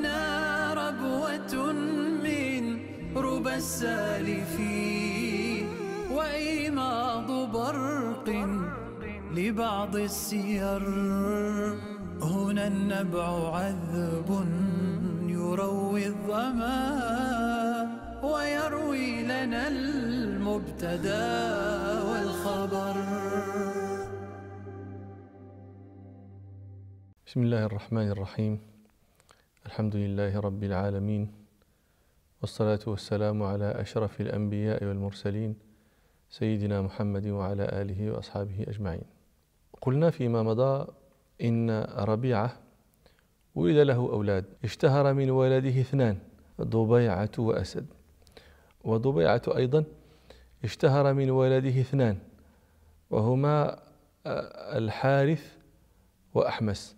لنا ربوة من ربى السالفين وإيماض برق لبعض السير هنا النبع عذب يروي الظما ويروي لنا المبتدا والخبر بسم الله الرحمن الرحيم الحمد لله رب العالمين والصلاة والسلام على أشرف الأنبياء والمرسلين سيدنا محمد وعلى آله وأصحابه أجمعين قلنا فيما مضى إن ربيعة ولد له أولاد اشتهر من ولده اثنان ضبيعة وأسد وضبيعة أيضا اشتهر من ولده اثنان وهما آه، الحارث وأحمس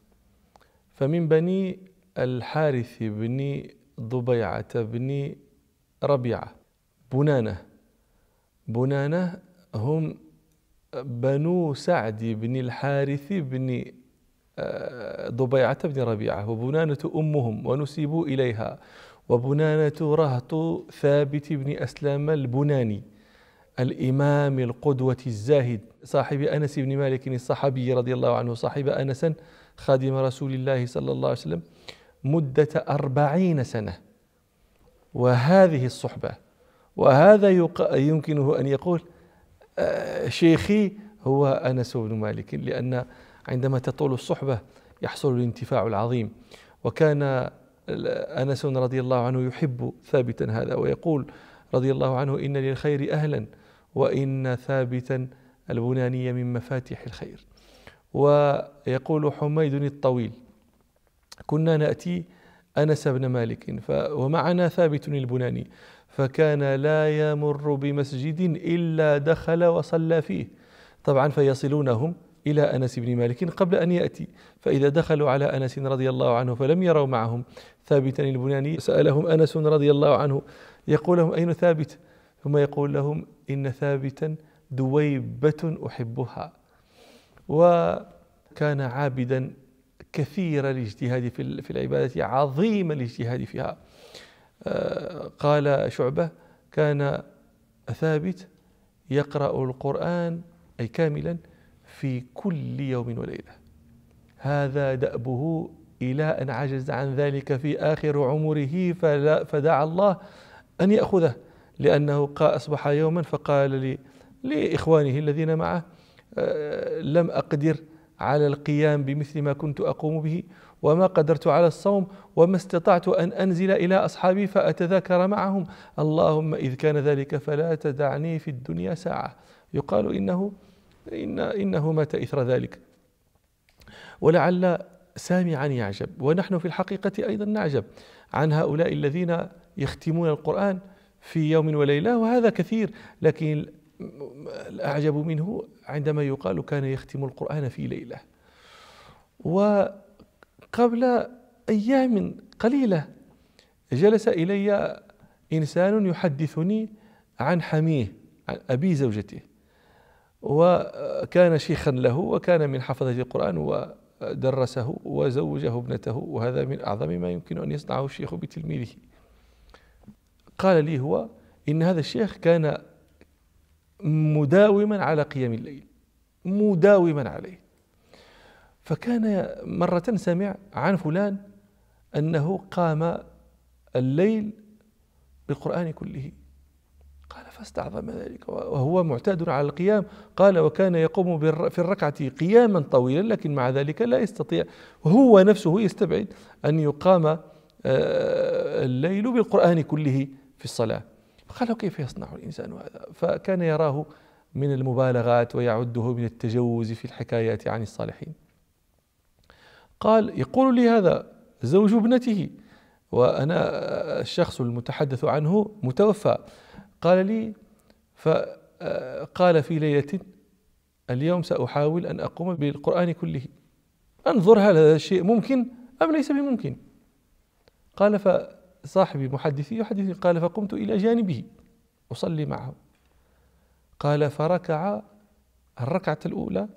فمن بني الحارث بن ضبيعة بن ربيعة بنانة بنانة هم بنو سعد بن الحارث بن آه، ضبيعة بن ربيعة وبنانة أمهم ونسبوا إليها وبنانة رهط ثابت بن أسلام البناني الإمام القدوة الزاهد صاحب أنس بن مالك الصحابي رضي الله عنه صاحب أنسا خادم رسول الله صلى الله عليه وسلم مدة أربعين سنة وهذه الصحبة وهذا يمكنه أن يقول آه، شيخي هو أنس بن مالك لأن عندما تطول الصحبة يحصل الانتفاع العظيم وكان أنس رضي الله عنه يحب ثابتا هذا ويقول رضي الله عنه إن للخير أهلا وإن ثابتا البناني من مفاتيح الخير ويقول حميد الطويل كنا نأتي أنس بن مالك ومعنا ثابت البناني فكان لا يمر بمسجد إلا دخل وصلى فيه طبعا فيصلونهم إلى أنس بن مالك قبل أن يأتي فإذا دخلوا على أنس رضي الله عنه فلم يروا معهم ثابتا البناني سألهم أنس رضي الله عنه يقول لهم أين ثابت ثم يقول لهم إن ثابتا دويبة أحبها وكان عابدا كثير الاجتهاد في العبادة عظيم الاجتهاد فيها آه، قال شعبة كان ثابت يقرأ القرآن أي كاملا في كل يوم وليلة هذا دأبه إلى أن عجز عن ذلك في آخر عمره فدعا الله أن يأخذه لأنه أصبح يوما فقال لي لإخوانه الذين معه آه، لم أقدر على القيام بمثل ما كنت اقوم به وما قدرت على الصوم وما استطعت ان انزل الى اصحابي فاتذاكر معهم اللهم اذ كان ذلك فلا تدعني في الدنيا ساعه يقال انه إن انه مات اثر ذلك ولعل سامعا يعجب ونحن في الحقيقه ايضا نعجب عن هؤلاء الذين يختمون القران في يوم وليله وهذا كثير لكن الأعجب منه عندما يقال كان يختم القرآن في ليلة وقبل أيام قليلة جلس إلي إنسان يحدثني عن حميه عن أبي زوجته وكان شيخا له وكان من حفظة القرآن ودرسه وزوجه ابنته وهذا من أعظم ما يمكن أن يصنعه الشيخ بتلميذه قال لي هو إن هذا الشيخ كان مداوما على قيام الليل مداوما عليه فكان مرة سمع عن فلان أنه قام الليل بالقرآن كله قال فاستعظم ذلك وهو معتاد على القيام قال وكان يقوم في الركعة قياما طويلا لكن مع ذلك لا يستطيع وهو نفسه يستبعد أن يقام آه، الليل بالقرآن كله في الصلاة فقال كيف يصنع الإنسان هذا فكان يراه من المبالغات ويعده من التجوز في الحكايات عن الصالحين قال يقول لي هذا زوج ابنته وأنا الشخص المتحدث عنه متوفى قال لي فقال في ليلة اليوم سأحاول أن أقوم بالقرآن كله أنظر هل هذا الشيء ممكن أم ليس بممكن قال ف صاحبي محدثي يحدثني قال فقمت إلى جانبه أصلي معه قال فركع الركعة الأولى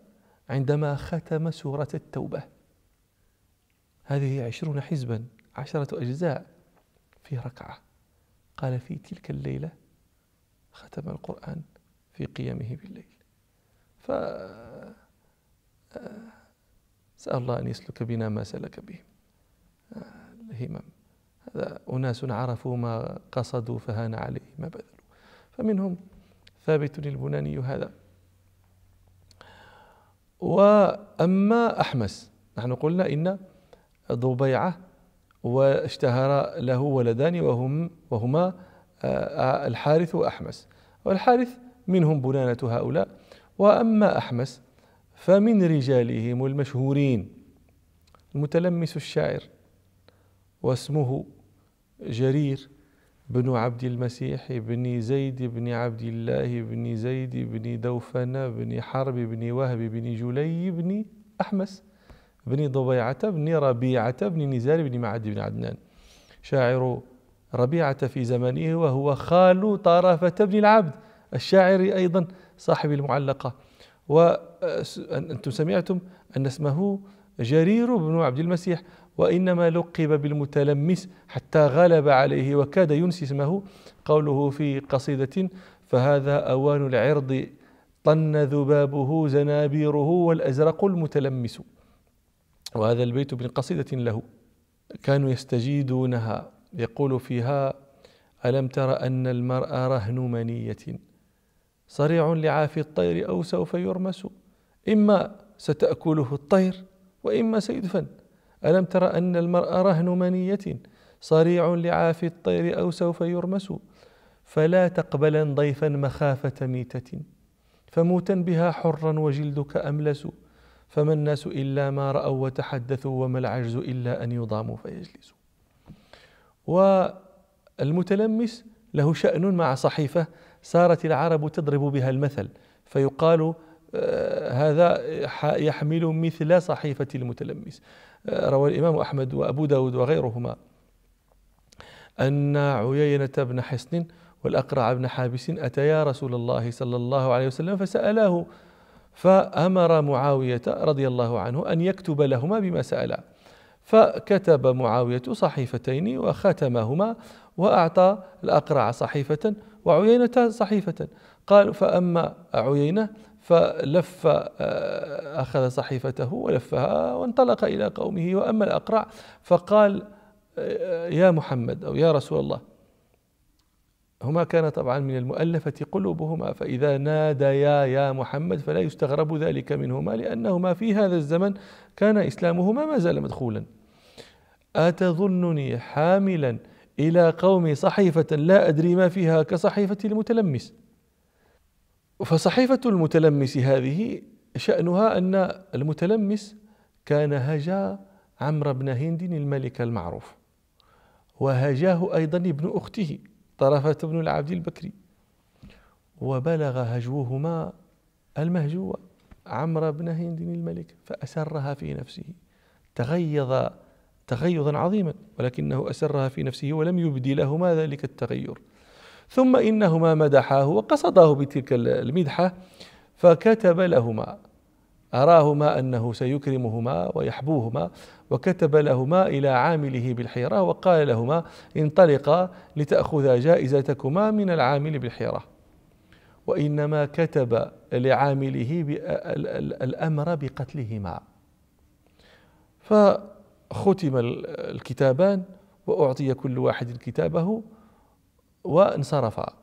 عندما ختم سورة التوبة هذه عشرون حزبا عشرة أجزاء في ركعة قال في تلك الليلة ختم القرآن في قيامه بالليل ف آه، سأل الله أن يسلك بنا ما سلك به آه، الهمم أناس عرفوا ما قصدوا فهان عليه ما بذلوا فمنهم ثابت البناني هذا وأما أحمس نحن قلنا إن ضبيعة واشتهر له ولدان وهم وهما آه، الحارث وأحمس والحارث منهم بنانة هؤلاء وأما أحمس فمن رجالهم المشهورين المتلمس الشاعر واسمه جرير بن عبد المسيح بن زيد بن عبد الله بن زيد بن دوفن بن حرب بن وهب بن جلي بن أحمس بن ضبيعة بن ربيعة بن نزار بن معد بن عدنان شاعر ربيعة في زمانه وهو خال طرفة بن العبد الشاعر أيضا صاحب المعلقة وأنتم سمعتم أن اسمه جرير بن عبد المسيح وإنما لقب بالمتلمس حتى غلب عليه وكاد ينسي اسمه قوله في قصيدة فهذا أوان العرض طن ذبابه زنابيره والأزرق المتلمس وهذا البيت من قصيدة له كانوا يستجيدونها يقول فيها ألم تر أن المرء رهن منية صريع لعافي الطير أو سوف يرمس إما ستأكله الطير وإما سيدفن ألم تر أن المرء رهن منية صريع لعافي الطير أو سوف يرمس فلا تقبلا ضيفا مخافة ميتة فموتا بها حرا وجلدك أملس فما الناس إلا ما رأوا وتحدثوا وما العجز إلا أن يضاموا فيجلسوا والمتلمس له شأن مع صحيفة صارت العرب تضرب بها المثل فيقال آه، هذا يحمل مثل صحيفة المتلمس آه، روى الإمام أحمد وأبو داود وغيرهما أن عيينة بن حصن والأقرع بن حابس أتيا رسول الله صلى الله عليه وسلم فسألاه فأمر معاوية رضي الله عنه أن يكتب لهما بما سألا فكتب معاوية صحيفتين وختمهما وأعطى الأقرع صحيفة وعيينة صحيفة قال فأما عيينة فلف آه، أخذ صحيفته ولفها وانطلق إلى قومه وأما الأقرع فقال آه، يا محمد أو يا رسول الله هما كان طبعا من المؤلفة قلوبهما فإذا ناديا يا محمد فلا يستغرب ذلك منهما لأنهما في هذا الزمن كان إسلامهما ما زال مدخولا أتظنني حاملا إلى قومي صحيفة لا أدري ما فيها كصحيفة المتلمس فصحيفة المتلمس هذه شأنها أن المتلمس كان هجا عمرو بن هند الملك المعروف وهجاه أيضا ابن أخته طرفة بن العبد البكري وبلغ هجوهما المهجوة عمرو بن هند الملك فأسرها في نفسه تغيظ تغيظا عظيما ولكنه أسرها في نفسه ولم يبدي لهما ذلك التغير ثم إنهما مدحاه وقصده بتلك المدحة فكتب لهما أراهما أنه سيكرمهما ويحبوهما وكتب لهما إلى عامله بالحيرة وقال لهما انطلقا لتأخذا جائزتكما من العامل بالحيرة وإنما كتب لعامله الأمر بقتلهما فختم الكتابان وأعطي كل واحد كتابه وانصرفا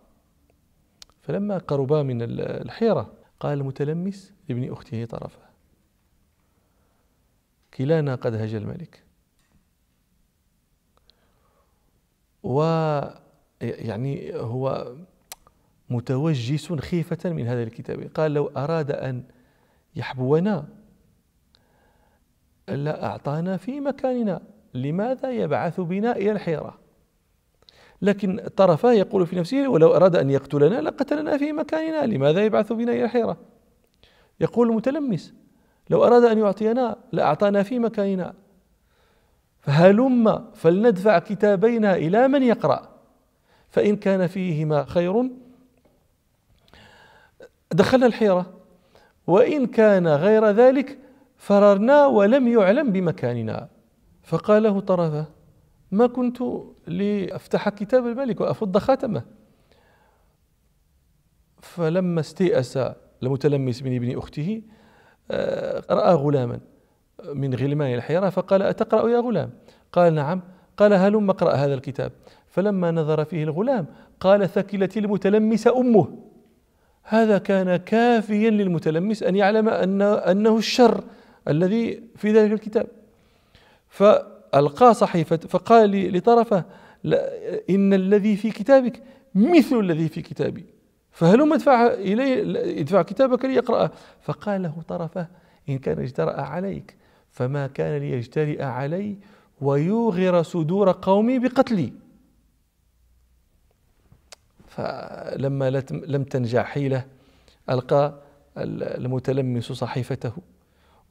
فلما قربا من الحيرة قال المتلمس لابن أخته طرفه كلانا قد هج الملك و يعني هو متوجس خيفة من هذا الكتاب قال لو أراد أن يحبونا لا أعطانا في مكاننا لماذا يبعث بنا إلى الحيرة لكن طرفه يقول في نفسه ولو أراد أن يقتلنا لقتلنا في مكاننا لماذا يبعث بنا إلى الحيرة يقول المتلمس لو أراد أن يعطينا لأعطانا في مكاننا فهلم فلندفع كتابينا إلى من يقرأ فإن كان فيهما خير دخلنا الحيرة وإن كان غير ذلك فررنا ولم يعلم بمكاننا فقاله طرفه ما كنت لأفتح كتاب الملك وأفض خاتمه فلما استيأس المتلمس من ابن أخته آه، رأى غلاما من غلمان الحيرة فقال أتقرأ يا غلام قال نعم قال هلم اقرأ هذا الكتاب فلما نظر فيه الغلام قال ثكلت المتلمس أمه هذا كان كافيا للمتلمس أن يعلم أن أنه الشر الذي في ذلك الكتاب ف ألقى صحيفة فقال لطرفه إن الذي في كتابك مثل الذي في كتابي فهلم ادفع إلي ادفع كتابك ليقرأه فقال له طرفه إن كان اجترأ عليك فما كان ليجترئ علي ويوغر صدور قومي بقتلي فلما لم تنجع حيله ألقى المتلمس صحيفته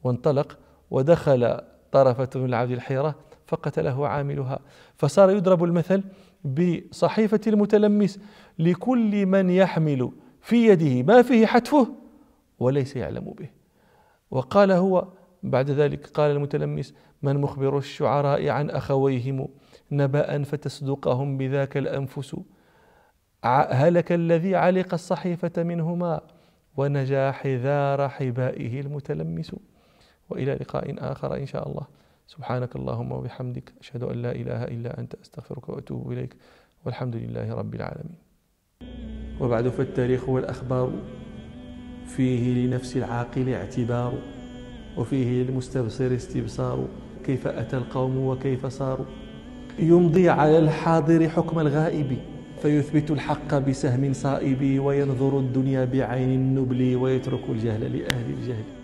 وانطلق ودخل طرفة بن العبد الحيرة فقتله عاملها فصار يضرب المثل بصحيفة المتلمس لكل من يحمل في يده ما فيه حتفه وليس يعلم به وقال هو بعد ذلك قال المتلمس من مخبر الشعراء عن أخويهم نبأ فتصدقهم بذاك الأنفس هلك الذي علق الصحيفة منهما ونجا حذار حبائه المتلمس والى لقاء اخر ان شاء الله سبحانك اللهم وبحمدك أشهد أن لا إله إلا أنت أستغفرك وأتوب إليك والحمد لله رب العالمين وبعد فالتاريخ والأخبار فيه لنفس العاقل اعتبار وفيه للمستبصر استبصار كيف أتى القوم وكيف صاروا يمضي على الحاضر حكم الغائب فيثبت الحق بسهم صائب وينظر الدنيا بعين النبل ويترك الجهل لأهل الجهل